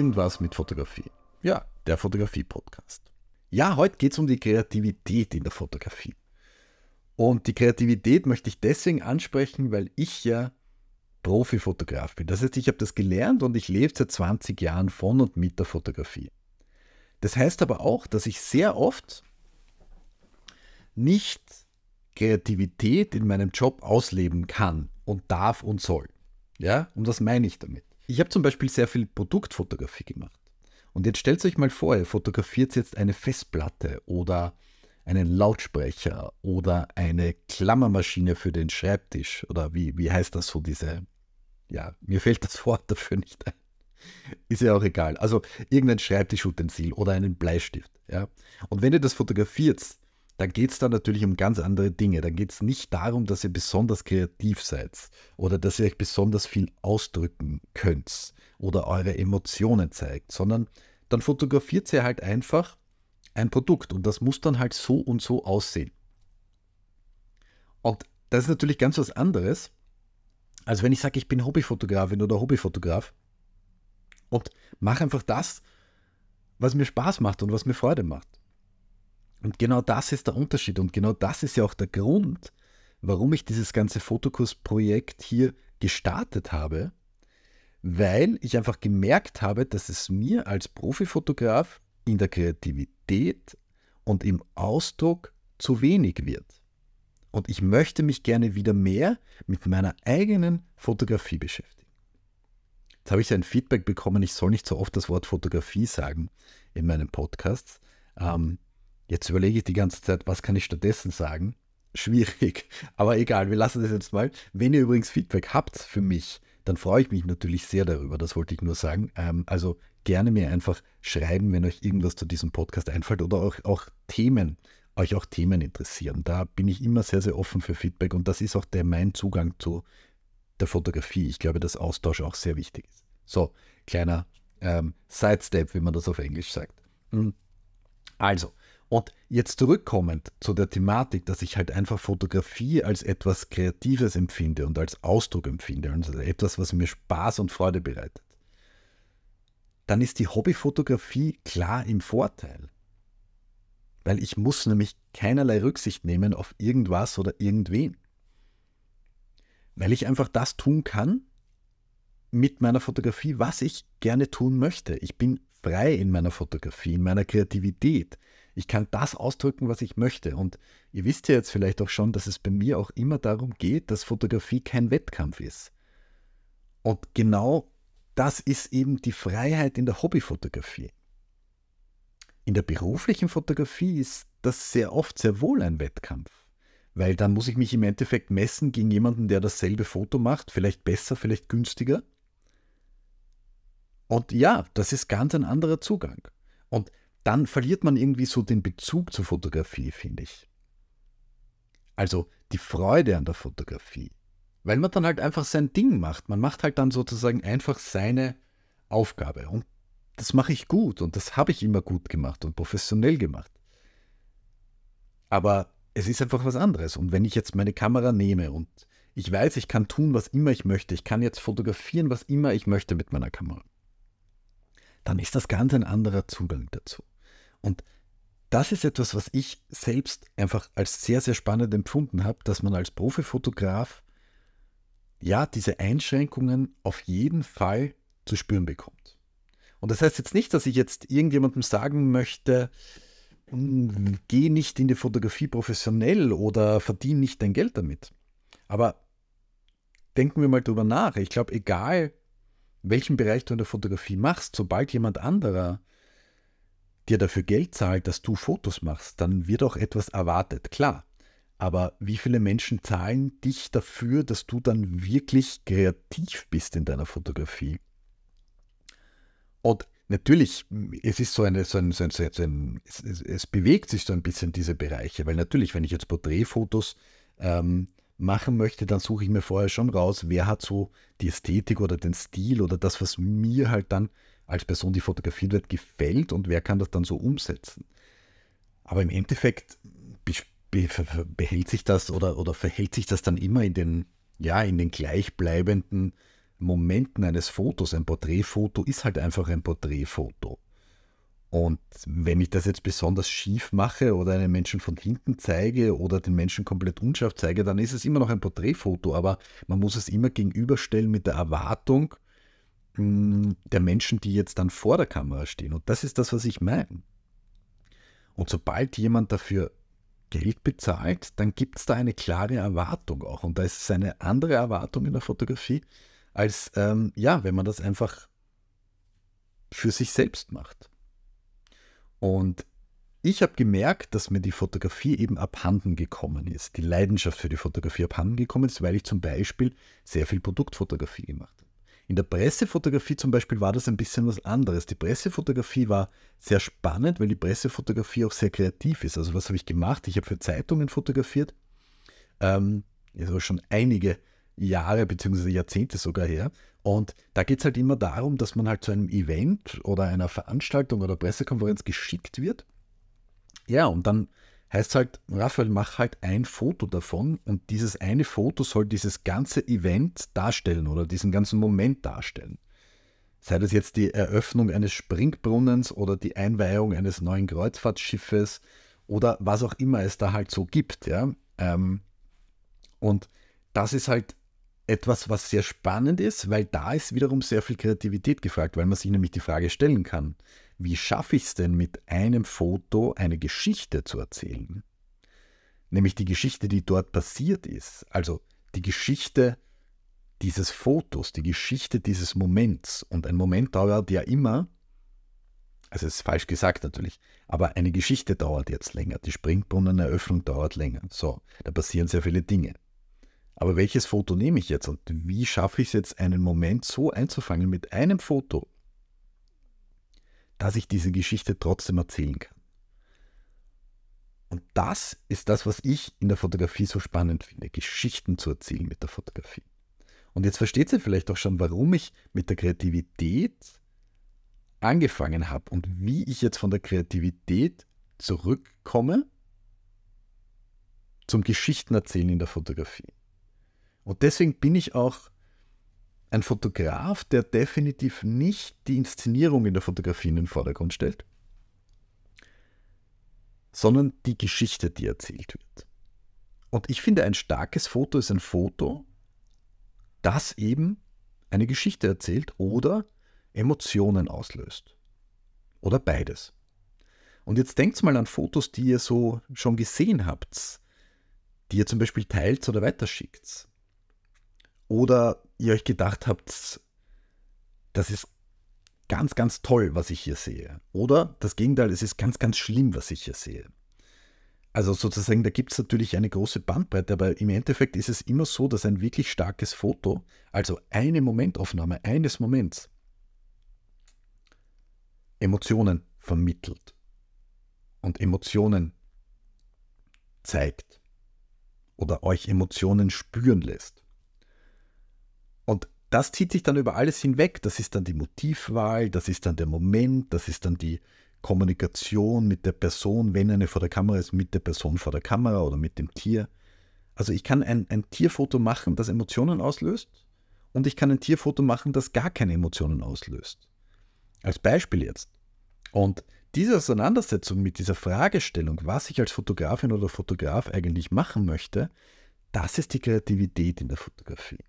Irgendwas mit Fotografie. Ja, der Fotografie-Podcast. Ja, heute geht es um die Kreativität in der Fotografie. Und die Kreativität möchte ich deswegen ansprechen, weil ich ja Profifotograf bin. Das heißt, ich habe das gelernt und ich lebe seit 20 Jahren von und mit der Fotografie. Das heißt aber auch, dass ich sehr oft nicht Kreativität in meinem Job ausleben kann und darf und soll. Ja, und was meine ich damit ich habe zum Beispiel sehr viel Produktfotografie gemacht. Und jetzt stellt euch mal vor, ihr fotografiert jetzt eine Festplatte oder einen Lautsprecher oder eine Klammermaschine für den Schreibtisch oder wie, wie heißt das so diese, ja, mir fällt das Wort dafür nicht ein. Ist ja auch egal. Also irgendein Schreibtischutensil oder einen Bleistift. Ja? Und wenn ihr das fotografiert, da geht es dann natürlich um ganz andere Dinge. Da geht es nicht darum, dass ihr besonders kreativ seid oder dass ihr euch besonders viel ausdrücken könnt oder eure Emotionen zeigt, sondern dann fotografiert ihr halt einfach ein Produkt und das muss dann halt so und so aussehen. Und das ist natürlich ganz was anderes, als wenn ich sage, ich bin Hobbyfotografin oder Hobbyfotograf und mache einfach das, was mir Spaß macht und was mir Freude macht. Und genau das ist der Unterschied und genau das ist ja auch der Grund, warum ich dieses ganze Fotokursprojekt hier gestartet habe, weil ich einfach gemerkt habe, dass es mir als Profifotograf in der Kreativität und im Ausdruck zu wenig wird. Und ich möchte mich gerne wieder mehr mit meiner eigenen Fotografie beschäftigen. Jetzt habe ich ein Feedback bekommen, ich soll nicht so oft das Wort Fotografie sagen in meinen Podcasts. Ähm, Jetzt überlege ich die ganze Zeit, was kann ich stattdessen sagen? Schwierig, aber egal, wir lassen das jetzt mal. Wenn ihr übrigens Feedback habt für mich, dann freue ich mich natürlich sehr darüber, das wollte ich nur sagen. Ähm, also gerne mir einfach schreiben, wenn euch irgendwas zu diesem Podcast einfällt oder auch, auch Themen, euch auch Themen interessieren. Da bin ich immer sehr, sehr offen für Feedback und das ist auch der, mein Zugang zu der Fotografie. Ich glaube, dass Austausch auch sehr wichtig ist. So, kleiner ähm, Sidestep, wie man das auf Englisch sagt. Hm. Also, und jetzt zurückkommend zu der Thematik, dass ich halt einfach Fotografie als etwas Kreatives empfinde und als Ausdruck empfinde also etwas, was mir Spaß und Freude bereitet, dann ist die Hobbyfotografie klar im Vorteil. Weil ich muss nämlich keinerlei Rücksicht nehmen auf irgendwas oder irgendwen. Weil ich einfach das tun kann mit meiner Fotografie, was ich gerne tun möchte. Ich bin frei in meiner Fotografie, in meiner Kreativität. Ich kann das ausdrücken, was ich möchte. Und ihr wisst ja jetzt vielleicht auch schon, dass es bei mir auch immer darum geht, dass Fotografie kein Wettkampf ist. Und genau das ist eben die Freiheit in der Hobbyfotografie. In der beruflichen Fotografie ist das sehr oft sehr wohl ein Wettkampf, weil dann muss ich mich im Endeffekt messen gegen jemanden, der dasselbe Foto macht, vielleicht besser, vielleicht günstiger. Und ja, das ist ganz ein anderer Zugang. Und dann verliert man irgendwie so den Bezug zur Fotografie, finde ich. Also die Freude an der Fotografie. Weil man dann halt einfach sein Ding macht. Man macht halt dann sozusagen einfach seine Aufgabe. Und das mache ich gut und das habe ich immer gut gemacht und professionell gemacht. Aber es ist einfach was anderes. Und wenn ich jetzt meine Kamera nehme und ich weiß, ich kann tun, was immer ich möchte, ich kann jetzt fotografieren, was immer ich möchte mit meiner Kamera, dann ist das ganz ein anderer Zugang dazu. Und das ist etwas, was ich selbst einfach als sehr, sehr spannend empfunden habe, dass man als Profifotograf ja diese Einschränkungen auf jeden Fall zu spüren bekommt. Und das heißt jetzt nicht, dass ich jetzt irgendjemandem sagen möchte, hm, geh nicht in die Fotografie professionell oder verdien nicht dein Geld damit. Aber denken wir mal drüber nach. Ich glaube, egal welchen Bereich du in der Fotografie machst, sobald jemand anderer dir dafür Geld zahlt, dass du Fotos machst, dann wird auch etwas erwartet, klar. Aber wie viele Menschen zahlen dich dafür, dass du dann wirklich kreativ bist in deiner Fotografie? Und natürlich, es ist so eine, so ein, so ein, so ein es, es, es, bewegt sich so ein bisschen diese Bereiche, weil natürlich, wenn ich jetzt Porträtfotos ähm, machen möchte, dann suche ich mir vorher schon raus, wer hat so die Ästhetik oder den Stil oder das, was mir halt dann als Person, die fotografiert wird, gefällt und wer kann das dann so umsetzen. Aber im Endeffekt behält sich das oder, oder verhält sich das dann immer in den, ja, in den gleichbleibenden Momenten eines Fotos. Ein Porträtfoto ist halt einfach ein Porträtfoto. Und wenn ich das jetzt besonders schief mache oder einen Menschen von hinten zeige oder den Menschen komplett unscharf zeige, dann ist es immer noch ein Porträtfoto, aber man muss es immer gegenüberstellen mit der Erwartung, der Menschen, die jetzt dann vor der Kamera stehen. Und das ist das, was ich meine. Und sobald jemand dafür Geld bezahlt, dann gibt es da eine klare Erwartung auch. Und da ist es eine andere Erwartung in der Fotografie, als ähm, ja, wenn man das einfach für sich selbst macht. Und ich habe gemerkt, dass mir die Fotografie eben abhanden gekommen ist, die Leidenschaft für die Fotografie abhanden gekommen ist, weil ich zum Beispiel sehr viel Produktfotografie gemacht habe. In der Pressefotografie zum Beispiel war das ein bisschen was anderes. Die Pressefotografie war sehr spannend, weil die Pressefotografie auch sehr kreativ ist. Also was habe ich gemacht? Ich habe für Zeitungen fotografiert. Ähm, also schon einige Jahre bzw. Jahrzehnte sogar her. Und da geht es halt immer darum, dass man halt zu einem Event oder einer Veranstaltung oder Pressekonferenz geschickt wird. Ja, und dann heißt halt, Raphael, mach halt ein Foto davon und dieses eine Foto soll dieses ganze Event darstellen oder diesen ganzen Moment darstellen. Sei das jetzt die Eröffnung eines Springbrunnens oder die Einweihung eines neuen Kreuzfahrtschiffes oder was auch immer es da halt so gibt. Ja? Ähm, und das ist halt etwas, was sehr spannend ist, weil da ist wiederum sehr viel Kreativität gefragt, weil man sich nämlich die Frage stellen kann, wie schaffe ich es denn mit einem Foto eine Geschichte zu erzählen? Nämlich die Geschichte, die dort passiert ist, also die Geschichte dieses Fotos, die Geschichte dieses Moments. Und ein Moment dauert ja immer, also es ist falsch gesagt natürlich, aber eine Geschichte dauert jetzt länger, die Springbrunneneröffnung dauert länger. So, da passieren sehr viele Dinge. Aber welches Foto nehme ich jetzt und wie schaffe ich es jetzt, einen Moment so einzufangen mit einem Foto, dass ich diese Geschichte trotzdem erzählen kann? Und das ist das, was ich in der Fotografie so spannend finde, Geschichten zu erzählen mit der Fotografie. Und jetzt versteht ihr vielleicht auch schon, warum ich mit der Kreativität angefangen habe und wie ich jetzt von der Kreativität zurückkomme zum Geschichtenerzählen in der Fotografie. Und deswegen bin ich auch ein Fotograf, der definitiv nicht die Inszenierung in der Fotografie in den Vordergrund stellt, sondern die Geschichte, die erzählt wird. Und ich finde, ein starkes Foto ist ein Foto, das eben eine Geschichte erzählt oder Emotionen auslöst. Oder beides. Und jetzt denkt mal an Fotos, die ihr so schon gesehen habt, die ihr zum Beispiel teilt oder weiterschickt. Oder ihr euch gedacht habt, das ist ganz, ganz toll, was ich hier sehe. Oder das Gegenteil, es ist ganz, ganz schlimm, was ich hier sehe. Also sozusagen, da gibt es natürlich eine große Bandbreite, aber im Endeffekt ist es immer so, dass ein wirklich starkes Foto, also eine Momentaufnahme eines Moments, Emotionen vermittelt und Emotionen zeigt oder euch Emotionen spüren lässt. Und das zieht sich dann über alles hinweg. Das ist dann die Motivwahl, das ist dann der Moment, das ist dann die Kommunikation mit der Person, wenn eine vor der Kamera ist, mit der Person vor der Kamera oder mit dem Tier. Also ich kann ein, ein Tierfoto machen, das Emotionen auslöst und ich kann ein Tierfoto machen, das gar keine Emotionen auslöst. Als Beispiel jetzt. Und diese Auseinandersetzung mit dieser Fragestellung, was ich als Fotografin oder Fotograf eigentlich machen möchte, das ist die Kreativität in der Fotografie.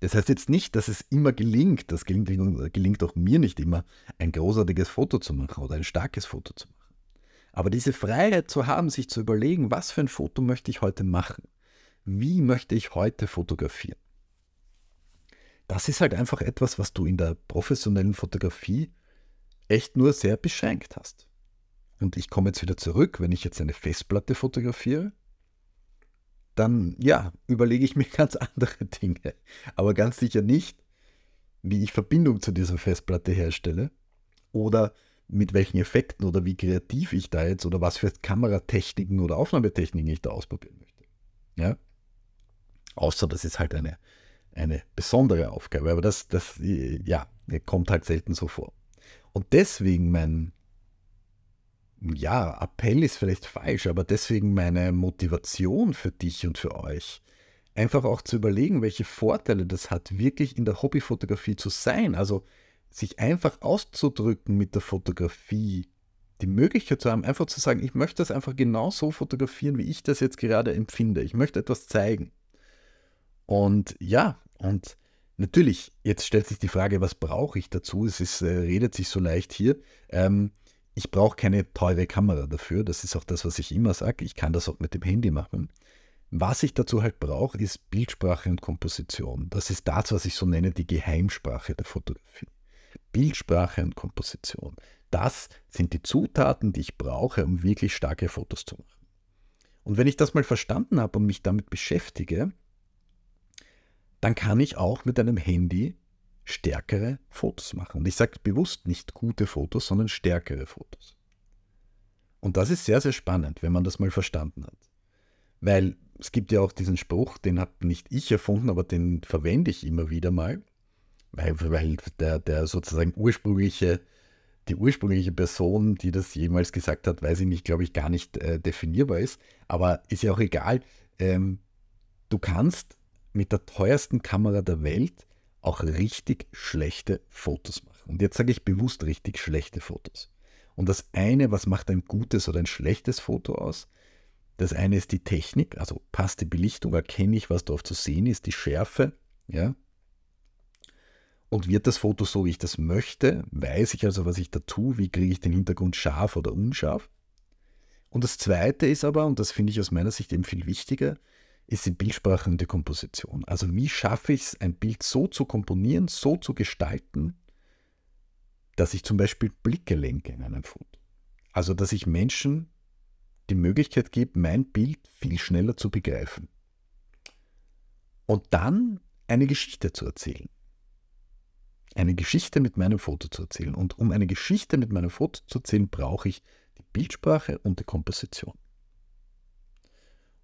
Das heißt jetzt nicht, dass es immer gelingt, das gelingt, gelingt auch mir nicht immer, ein großartiges Foto zu machen oder ein starkes Foto zu machen. Aber diese Freiheit zu haben, sich zu überlegen, was für ein Foto möchte ich heute machen? Wie möchte ich heute fotografieren? Das ist halt einfach etwas, was du in der professionellen Fotografie echt nur sehr beschränkt hast. Und ich komme jetzt wieder zurück, wenn ich jetzt eine Festplatte fotografiere, dann ja, überlege ich mir ganz andere Dinge. Aber ganz sicher nicht, wie ich Verbindung zu dieser Festplatte herstelle oder mit welchen Effekten oder wie kreativ ich da jetzt oder was für Kameratechniken oder Aufnahmetechniken ich da ausprobieren möchte. Ja? Außer das ist halt eine, eine besondere Aufgabe, aber das, das äh, ja, kommt halt selten so vor. Und deswegen mein ja, Appell ist vielleicht falsch, aber deswegen meine Motivation für dich und für euch. Einfach auch zu überlegen, welche Vorteile das hat, wirklich in der Hobbyfotografie zu sein. Also sich einfach auszudrücken mit der Fotografie, die Möglichkeit zu haben, einfach zu sagen, ich möchte das einfach genau so fotografieren, wie ich das jetzt gerade empfinde. Ich möchte etwas zeigen. Und ja, und natürlich, jetzt stellt sich die Frage, was brauche ich dazu? Es ist, äh, redet sich so leicht hier. Ähm, ich brauche keine teure Kamera dafür. Das ist auch das, was ich immer sage. Ich kann das auch mit dem Handy machen. Was ich dazu halt brauche, ist Bildsprache und Komposition. Das ist das, was ich so nenne, die Geheimsprache der Fotografie. Bildsprache und Komposition. Das sind die Zutaten, die ich brauche, um wirklich starke Fotos zu machen. Und wenn ich das mal verstanden habe und mich damit beschäftige, dann kann ich auch mit einem Handy stärkere Fotos machen. Und ich sage bewusst nicht gute Fotos, sondern stärkere Fotos. Und das ist sehr, sehr spannend, wenn man das mal verstanden hat. Weil es gibt ja auch diesen Spruch, den habe nicht ich erfunden, aber den verwende ich immer wieder mal, weil, weil der, der sozusagen ursprüngliche, die ursprüngliche Person, die das jemals gesagt hat, weiß ich nicht, glaube ich, gar nicht äh, definierbar ist. Aber ist ja auch egal. Ähm, du kannst mit der teuersten Kamera der Welt auch richtig schlechte Fotos machen. Und jetzt sage ich bewusst richtig schlechte Fotos. Und das eine, was macht ein gutes oder ein schlechtes Foto aus? Das eine ist die Technik, also passt die Belichtung, erkenne ich, was dort zu sehen ist, die Schärfe, ja. Und wird das Foto so, wie ich das möchte? Weiß ich also, was ich da tue? Wie kriege ich den Hintergrund scharf oder unscharf? Und das zweite ist aber, und das finde ich aus meiner Sicht eben viel wichtiger, ist die Bildsprache und die Komposition. Also wie schaffe ich es, ein Bild so zu komponieren, so zu gestalten, dass ich zum Beispiel Blicke lenke in einem Foto. Also dass ich Menschen die Möglichkeit gebe, mein Bild viel schneller zu begreifen. Und dann eine Geschichte zu erzählen. Eine Geschichte mit meinem Foto zu erzählen. Und um eine Geschichte mit meinem Foto zu erzählen, brauche ich die Bildsprache und die Komposition.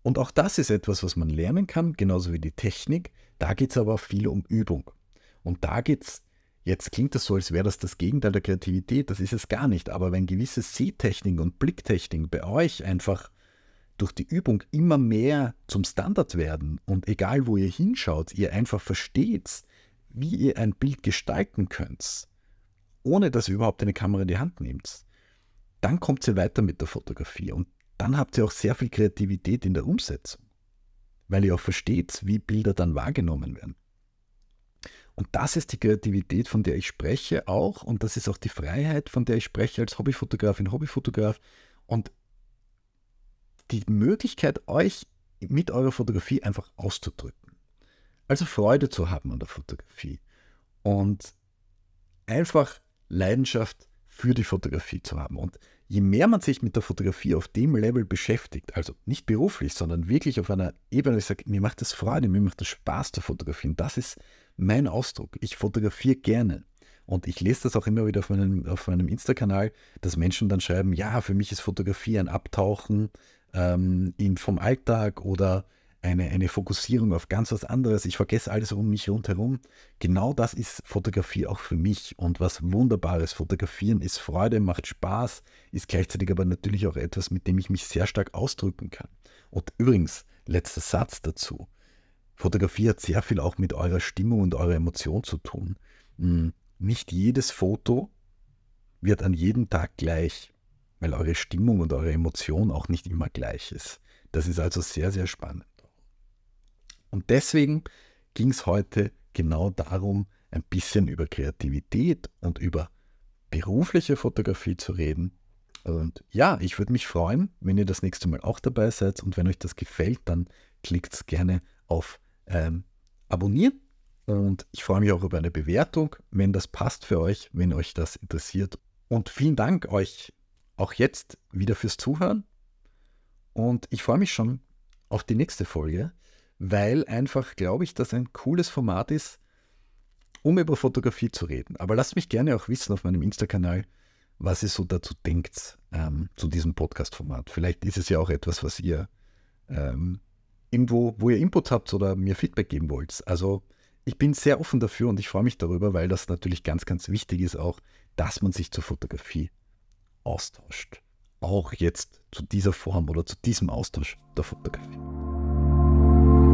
Und auch das ist etwas, was man lernen kann, genauso wie die Technik. Da geht es aber viel um Übung. Und da geht es, jetzt klingt das so, als wäre das das Gegenteil der Kreativität, das ist es gar nicht. Aber wenn gewisse Sehtechniken und Blicktechniken bei euch einfach durch die Übung immer mehr zum Standard werden und egal wo ihr hinschaut, ihr einfach versteht, wie ihr ein Bild gestalten könnt, ohne dass ihr überhaupt eine Kamera in die Hand nehmt, dann kommt sie weiter mit der Fotografie. Und dann habt ihr auch sehr viel Kreativität in der Umsetzung, weil ihr auch versteht, wie Bilder dann wahrgenommen werden. Und das ist die Kreativität, von der ich spreche auch. Und das ist auch die Freiheit, von der ich spreche als Hobbyfotografin, Hobbyfotograf. Und die Möglichkeit, euch mit eurer Fotografie einfach auszudrücken. Also Freude zu haben an der Fotografie. Und einfach Leidenschaft für die Fotografie zu haben. Und je mehr man sich mit der Fotografie auf dem Level beschäftigt, also nicht beruflich, sondern wirklich auf einer Ebene, ich sage, mir macht das Freude, mir macht das Spaß zu fotografieren. Das ist mein Ausdruck. Ich fotografiere gerne. Und ich lese das auch immer wieder auf meinem, auf meinem Insta-Kanal, dass Menschen dann schreiben, ja, für mich ist Fotografie ein Abtauchen ähm, in, vom Alltag oder eine, eine Fokussierung auf ganz was anderes. Ich vergesse alles um mich rundherum. Genau das ist Fotografie auch für mich und was Wunderbares. Fotografieren ist Freude, macht Spaß, ist gleichzeitig aber natürlich auch etwas, mit dem ich mich sehr stark ausdrücken kann. Und übrigens, letzter Satz dazu. Fotografie hat sehr viel auch mit eurer Stimmung und eurer Emotion zu tun. Hm, nicht jedes Foto wird an jedem Tag gleich, weil eure Stimmung und eure Emotion auch nicht immer gleich ist. Das ist also sehr, sehr spannend. Und deswegen ging es heute genau darum, ein bisschen über Kreativität und über berufliche Fotografie zu reden. Und ja, ich würde mich freuen, wenn ihr das nächste Mal auch dabei seid. Und wenn euch das gefällt, dann klickt gerne auf ähm, Abonnieren. Und ich freue mich auch über eine Bewertung, wenn das passt für euch, wenn euch das interessiert. Und vielen Dank euch auch jetzt wieder fürs Zuhören. Und ich freue mich schon auf die nächste Folge weil einfach glaube ich, dass ein cooles Format ist, um über Fotografie zu reden. Aber lasst mich gerne auch wissen auf meinem Insta-Kanal, was ihr so dazu denkt, ähm, zu diesem Podcast-Format. Vielleicht ist es ja auch etwas, was ihr ähm, irgendwo, wo ihr Input habt oder mir Feedback geben wollt. Also ich bin sehr offen dafür und ich freue mich darüber, weil das natürlich ganz, ganz wichtig ist auch, dass man sich zur Fotografie austauscht. Auch jetzt zu dieser Form oder zu diesem Austausch der Fotografie.